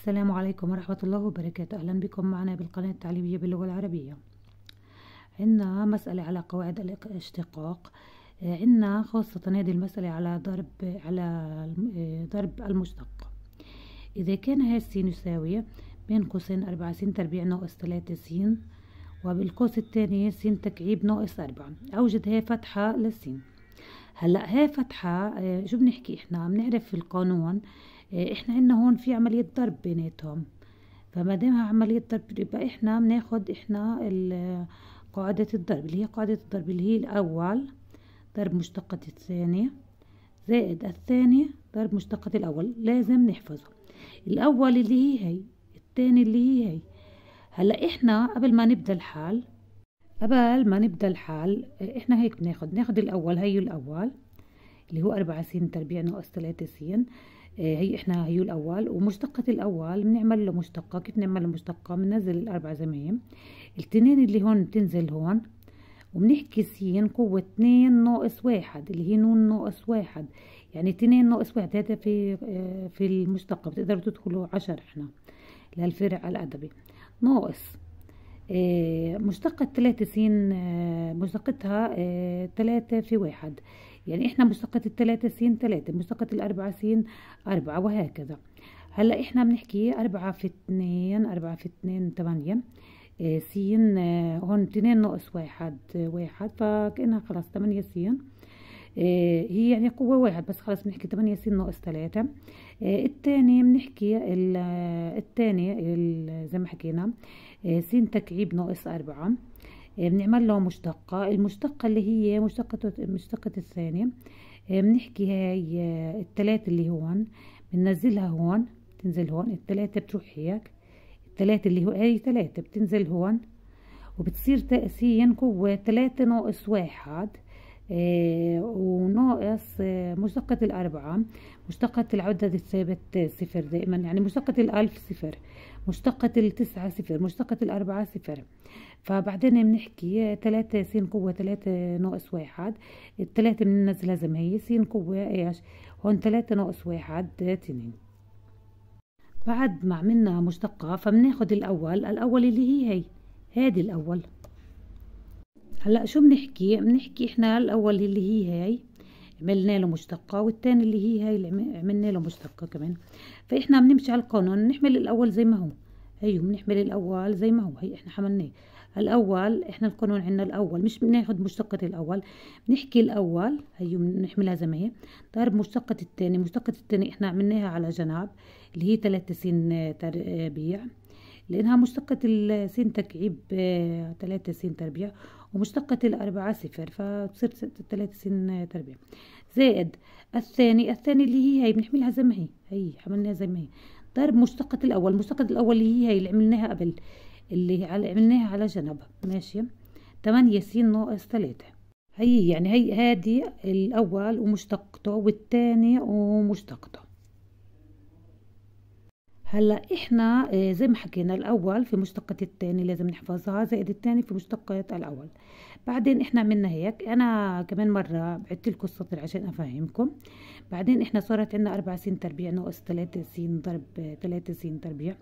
السلام عليكم ورحمة الله وبركاته أهلا بكم معنا بالقناة التعليمية باللغة العربية عندنا مسألة على قواعد الاشتقاق عندنا خاصة هذه المسألة على ضرب على ضرب المشتق إذا كان هذا السين يساوي بين قوسين أربعة سين تربيع ناقص ثلاثة سين وبالقوس الثاني سين تكعيب ناقص أربعة أوجد هي فتحة للسين هلا هي فتحة آه، شو بنحكي احنا بنعرف في القانون إيه، احنا عنا هون في عملية ضرب بيناتهم فما دامها عملية ضرب يبقى احنا بناخد احنا قاعدة الضرب اللي هي قاعدة الضرب اللي هي الأول ضرب مشتقة الثانية زائد الثانية ضرب مشتقة الأول لازم نحفظه الأول اللي هي هي الثاني اللي هي هي هلا احنا قبل ما نبدا الحال قبل ما نبدا الحال إيه، احنا هيك بناخد ناخد الأول هي الأول اللي هو أربعة س تربيع ناقص ثلاثة س إيه، هي احنا هيو الاول ومشتقة الاول بنعمل له مشتقة كيف نعمل له مشتقة بننزل الاربع زمايم التنين اللي هون بتنزل هون وبنحكي س قوة اتنين ناقص واحد اللي هي نون ناقص واحد يعني اتنين ناقص واحد هذا في آه، في المشتقة بتقدروا تدخلوا عشر احنا للفرع الأدبي ناقص إيه، مشتقة تلاتة س آه، مشتقتها تلاتة آه، في واحد يعني احنا مساقات الثلاثة سين ثلاثة مساقات الأربعة سين أربعة وهكذا هلا احنا بنحكي أربعة في اثنين أربعة في اثنين ثمانية آه، سين آه، هون اثنين ناقص واحد آه، واحد فكأنها خلاص ثمانية سين هي يعني قوة واحد بس خلاص بنحكي ثمانية سين ناقص ثلاثة الثاني بنحكي الثاني زي ما حكينا سين تكعيب ناقص أربعة إيه، بنعمل له مشتقة المشتقة اللي هي مشتقة المشتقة الثانية إيه، بنحكي هاي آه، التلاتة اللي هون بننزلها هون بتنزل هون التلاتة بتروح هيك التلاتة اللي هو هاي تلاتة بتنزل هون وبتصير تقسيم قوة تلاتة ناقص واحد إيه، وناقص آه، مشتقة الأربعة مشتقة العدد الثابت آه، صفر دائما يعني مشتقة الألف صفر مشتقة التسعة صفر مشتقة الأربعة صفر فبعدين بنحكي آه، تلاتة س قوة تلاتة ناقص واحد التلاتة بننزل زي ما هي س قوة ايش هون تلاتة ناقص واحد تنين بعد ما عملنا مشتقة فبناخد الأول الأول اللي هي هي هادي الأول هلا شو بنحكي بنحكي احنا الاول اللي هي هاي عملنا له مشتقه والثاني اللي هي هاي اللي عملنا له مشتقه كمان فاحنا بنمشي على القانون بنحمل الاول زي ما هو ايوه بنحمل الاول زي ما هو هي احنا حملناه الاول احنا القانون عندنا الاول مش بناخد مشتقة الاول بنحكي الاول هي بنحملها زي ما هي ضرب طيب مشتقة الثاني مشتقة الثاني احنا عملناها على جناب اللي هي 93 تربيع آه، لانها مشتقة السين تكعيب 3 آه، سين تربيع ومشتقة الأربعة صفر فتصير ثلاث سن تربيع زائد الثاني الثاني اللي هي هي بنحملها زي ما هي هي حملناها زي ما هي ضرب مشتقة الأول مشتقة الأول اللي هي هي اللي عملناها قبل اللي على عملناها على جنب ماشي تمانية س ناقص ثلاثة هي يعني هي هادي الأول ومشتقته والتاني ومشتقته هلا احنا آه، زي ما حكينا الاول في مشتقة الثاني لازم نحفظها زائد الثاني في مشتقة الاول بعدين احنا عملنا هيك انا كمان مرة بعدت لكم السطر عشان افهمكم بعدين احنا صارت عندنا اربع س تربيع ناقص ثلاثة س ضرب ثلاثة آه، س تربيع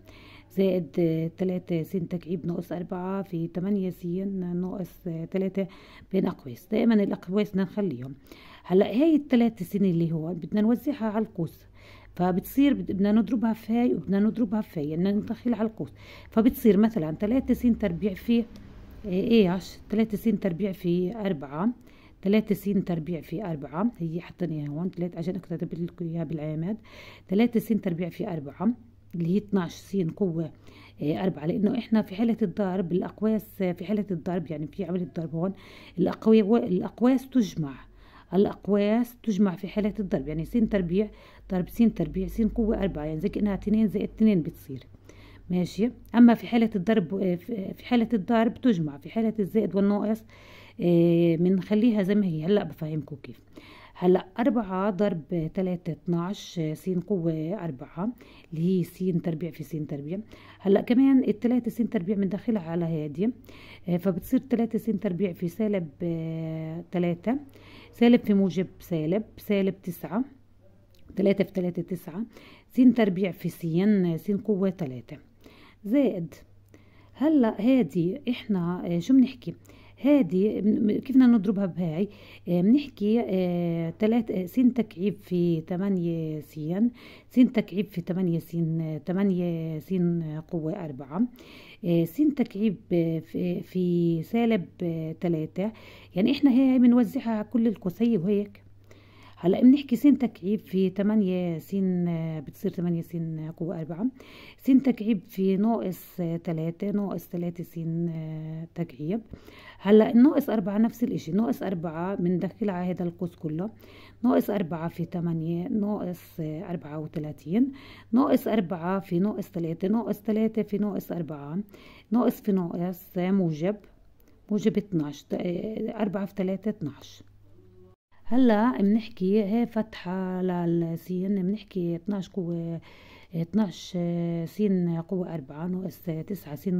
زائد ثلاثة آه، س تكعيب ناقص أربعة في ثمانية س ناقص ثلاثة بين أقواس دائما الأقواس نخليهم هلا هاي الثلاثة سين اللي هو بدنا نوزعها على القوس فبتصير بدنا نضربها في هاي وبدنا نضربها في هاي يعني بدنا ندخل على القوس فبتصير مثلا 3 س تربيع في ايش 3 س تربيع في 4 3 س تربيع في 4 هي حطيناها هون 3 عشان اكتب لكم اياها بالعماد 3 س تربيع في 4 اللي هي 12 س قوه إيه، أربعة لأنه إحنا في حالة الضرب الأقواس في حالة الضرب يعني في عملية ضرب هون الأقواس تجمع الأقواس تجمع في حالة الضرب يعني س تربيع ضرب س تربيع س قوة أربعة يعني زي كأنها اتنين زائد اتنين بتصير ماشي أما في حالة الضرب آه، آه، في حالة الضرب تجمع في حالة الزائد والناقص بنخليها آه، زي ما هي هلا بفهمكم كيف هلا أربعة ضرب تلاتة اتناش آه، س قوة أربعة اللي هي س تربيع في س تربيع هلا كمان التلاتة س تربيع بندخلها على هادي آه، فبتصير تلاتة س تربيع في سالب آه، تلاتة سالب في موجب سالب سالب تسعة تلاتة في تلاتة تسعة س تربيع في س س قوة تلاتة زائد هلا هادي احنا شو بنحكي هذه كيف بدنا نضربها بهاي بنحكي ثلاث س تكعيب في 8 س س تكعيب في 8 س 8 س قوة 4 آه، س تكعيب آه، في سالب 3 آه، يعني احنا هي بنوزعها على كل القوسين وهيك هلا بنحكي سين تكعيب في 8 سين بتصير 8 سين قوة 4 سين تكعيب في ناقص 3 ناقص 3 سين آه، تكعيب هلا الناقص 4 نفس الاشي ناقص 4 بندخل على هذا القوس كله ناقص 4 في 8 ناقص 34 آه، ناقص 4 في ناقص 3 ناقص 3 في ناقص 4 ناقص في ناقص موجب موجب 12 4 آه، في 3 12 هلا بنحكي هي إيه، فتحة ان بنحكي 12 قوة 12 س قوة أربعة ناقص تسعة س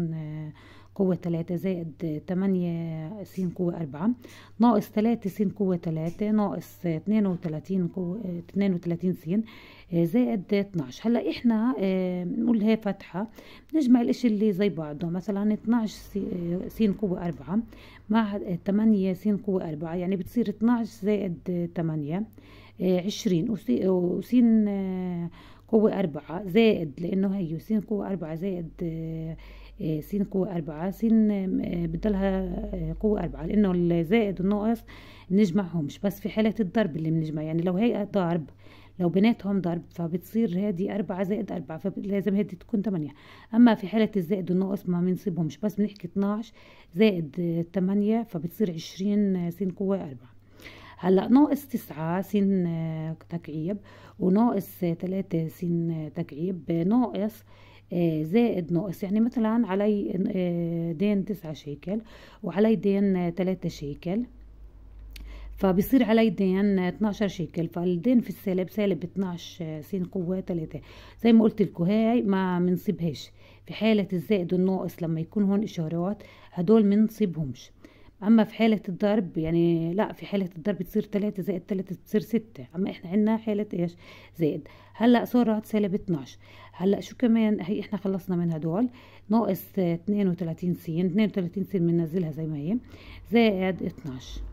قوة تلاتة زائد تمانية س قوة أربعة ناقص تلاتة س قوة تلاتة ناقص اتنين وتلاتين قوة اتنين وتلاتين س زائد اتناعش هلا احنا آه، نقول هي فتحة نجمع الاشي اللي زي بعضه مثلا اتناعش س آه، قوة أربعة مع تمانية س قوة أربعة يعني بتصير اتناعش زائد تمانية آه، عشرين وسين قوة أربعة زائد لأنه هي سين قوة أربعة زائد آه، آه، سين قوة أربعة سين آه، بضلها قوة أربعة لأنه الزائد والناقص بنجمعهمش بس في حالة الضرب اللي بنجمع يعني لو هي ضرب لو بيناتهم ضرب فبتصير هذه أربعة زائد أربعة فلازم هذه تكون تمانية أما في حالة الزائد والناقص ما بنصيبهمش بس بنحكي اتناعش زائد تمانية فبتصير عشرين سين قوة أربعة هلا ناقص تسعة سن آه، تكعيب وناقص تلاتة سن آه، تكعيب ناقص آه، زائد ناقص يعني مثلا علي دين تسعة شيكل وعلي دين تلاتة شيكل فبصير علي دين 12 شيكل فالدين في السالب سالب 12 س قوة 3 زي ما قلت لكم هاي ما منصبهاش في حالة الزائد والناقص لما يكون هون إشارات هدول منصبهمش اما في حالة الضرب يعني لا في حالة الضرب تصير تلاتة زائد تلاتة بتصير ستة اما احنا عنا حالة ايش زائد هلا سرعة سالب اتناش هلا شو كمان هي احنا خلصنا من هدول ناقص اتنين وتلاتين سين اتنين وتلاتين سين بننزلها زي ما هي زائد اتناش